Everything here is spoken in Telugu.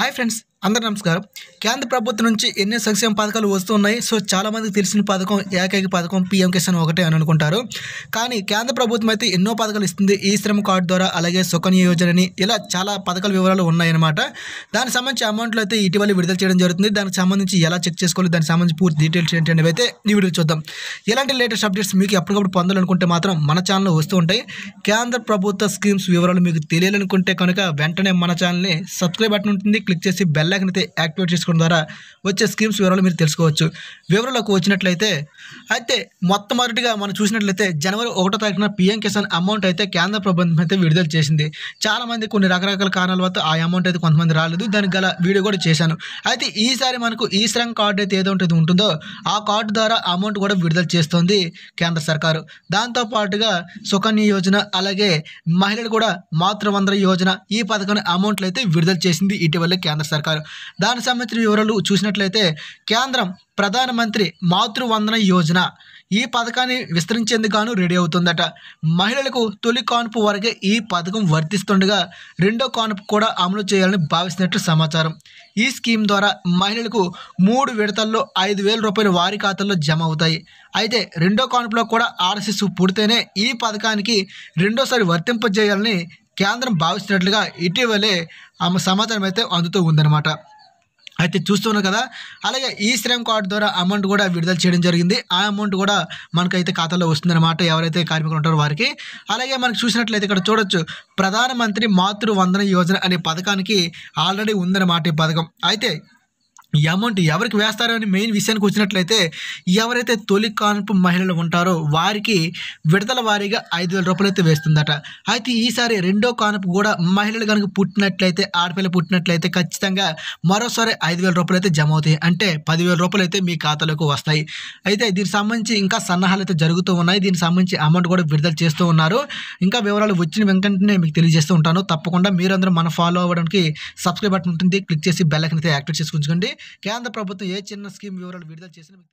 Hi friends, అందరు నమస్కారం కేంద్ర ప్రభుత్వం నుంచి ఎన్నో సంక్షేమ పథకాలు వస్తున్నాయి సో చాలామందికి తెలిసిన పథకం ఏకైక పథకం పీఎం కిసాన్ ఒకటే అని అనుకుంటారు కానీ కేంద్ర ప్రభుత్వం అయితే ఎన్నో పథకాలు ఇస్తుంది ఈ శ్రమ కార్డు ద్వారా అలాగే సుకన్య యోజనని ఇలా చాలా పథకాల వివరాలు ఉన్నాయన్నమాట దానికి సంబంధించి అమౌంట్లు అయితే ఇటీవల విడుదల చేయడం జరుగుతుంది దానికి సంబంధించి ఎలా చెక్ చేసుకోవాలి దానికి సంబంధించి పూర్తి డీటెయిల్స్ ఏంటి అనేవి అయితే ఈ వీడియో చూద్దాం ఇలాంటి లేటెస్ట్ అప్డేట్స్ మీకు ఎప్పటికప్పుడు పొందాలనుకుంటే మాత్రం మన ఛానల్లో వస్తూ ఉంటాయి కేంద్ర ప్రభుత్వ స్కీమ్స్ వివరాలు మీకు తెలియాలనుకుంటే కనుక వెంటనే మన ఛానల్ని సబ్స్క్రైబ్ బటన్ ఉంటుంది క్లిక్ చేసి బెల్ బెల్ అయితే యాక్టివేట్ చేసుకోవడం ద్వారా వచ్చే స్కీమ్స్ వివరాలు మీరు తెలుసుకోవచ్చు వివరాలకు వచ్చినట్లయితే అయితే మొట్టమొదటిగా మనం చూసినట్లయితే జనవరి ఒకటో తారీఖున పీఎం కిసాన్ అమౌంట్ అయితే కేంద్ర ప్రభుత్వం అయితే విడుదల చేసింది చాలామంది కొన్ని రకరకాల కారణాల వల్ల ఆ అమౌంట్ అయితే కొంతమంది రాలేదు దానికి గల వీడియో కూడా చేశాను అయితే ఈసారి మనకు ఈ శ్రమ్ కార్డు అయితే ఏదో ఉంటుందో ఆ కార్డు ద్వారా అమౌంట్ కూడా విడుదల చేస్తుంది కేంద్ర సర్కారు దాంతోపాటుగా సుకన్య యోజన అలాగే మహిళలు కూడా మాతృవందర యోజన ఈ పథకాన్ని అమౌంట్లు అయితే విడుదల చేసింది ఇటీవల కేంద్ర సర్కారు చేశారు దానికి సంబంధించిన వివరాలు చూసినట్లయితే కేంద్రం ప్రధానమంత్రి మాతృవందన యోజన ఈ పథకాన్ని విస్తరించేందుకు గాను రెడీ అవుతుందట మహిళలకు తొలి కానుపు వరకే ఈ పథకం వర్తిస్తుండగా రెండో కానుపు కూడా అమలు చేయాలని భావిస్తున్నట్టు సమాచారం ఈ స్కీమ్ ద్వారా మహిళలకు మూడు విడతల్లో ఐదు వేల రూపాయలు వారి ఖాతాల్లో జమ అవుతాయి అయితే రెండో కానుపులో కూడా ఆర్ఎస్ఎస్ పుడితేనే ఈ పథకానికి రెండోసారి వర్తింపజేయాలని కేంద్రం భావిస్తున్నట్లుగా ఇటీవలే ఆమె సమాచారం అయితే అందుతూ ఉందన్నమాట అయితే చూస్తున్నాం కదా అలాగే ఈ శ్రమ్ కార్డు ద్వారా అమౌంట్ కూడా విడుదల చేయడం జరిగింది ఆ అమౌంట్ కూడా మనకైతే ఖాతాలో వస్తుందన్నమాట ఎవరైతే కార్మికులు ఉంటారో వారికి అలాగే మనకు చూసినట్లయితే ఇక్కడ చూడొచ్చు ప్రధానమంత్రి మాతృ వందన యోజన అనే పథకానికి ఆల్రెడీ ఉందన్నమాట ఈ పథకం అయితే ఈ అమౌంట్ ఎవరికి వేస్తారని మెయిన్ విషయానికి వచ్చినట్లయితే ఎవరైతే తొలి కాన్పు మహిళలు ఉంటారో వారికి విడతల వారీగా ఐదు వేల రూపాయలు అయితే వేస్తుందట అయితే ఈసారి రెండో కాన్పు కూడా మహిళలు కనుక పుట్టినట్లయితే ఆడపిల్ల పుట్టినట్లయితే ఖచ్చితంగా మరోసారి ఐదు వేల రూపాయలు అయితే జమ అవుతాయి అంటే పదివేల రూపాయలు అయితే మీ ఖాతాలోకి వస్తాయి అయితే దీనికి సంబంధించి ఇంకా సన్నాహాలు అయితే జరుగుతూ ఉన్నాయి దీనికి సంబంధించి అమౌంట్ కూడా విడుదల చేస్తూ ఉన్నారు ఇంకా వివరాలు వచ్చిన వెంటనే మీకు తెలియజేస్తూ ఉంటాను తప్పకుండా మీరందరూ మన ఫాలో అవ్వడానికి సబ్స్క్రైబ్ బటన్ ఉంటుంది క్లిక్ చేసి బెల్లకి అయితే యాక్టివేట్ చేసుకుంచుకోండి కేంద్ర ప్రభుత్వం ఏ చిన్న స్కీమ్ వివరాలు విడుదల చేసిన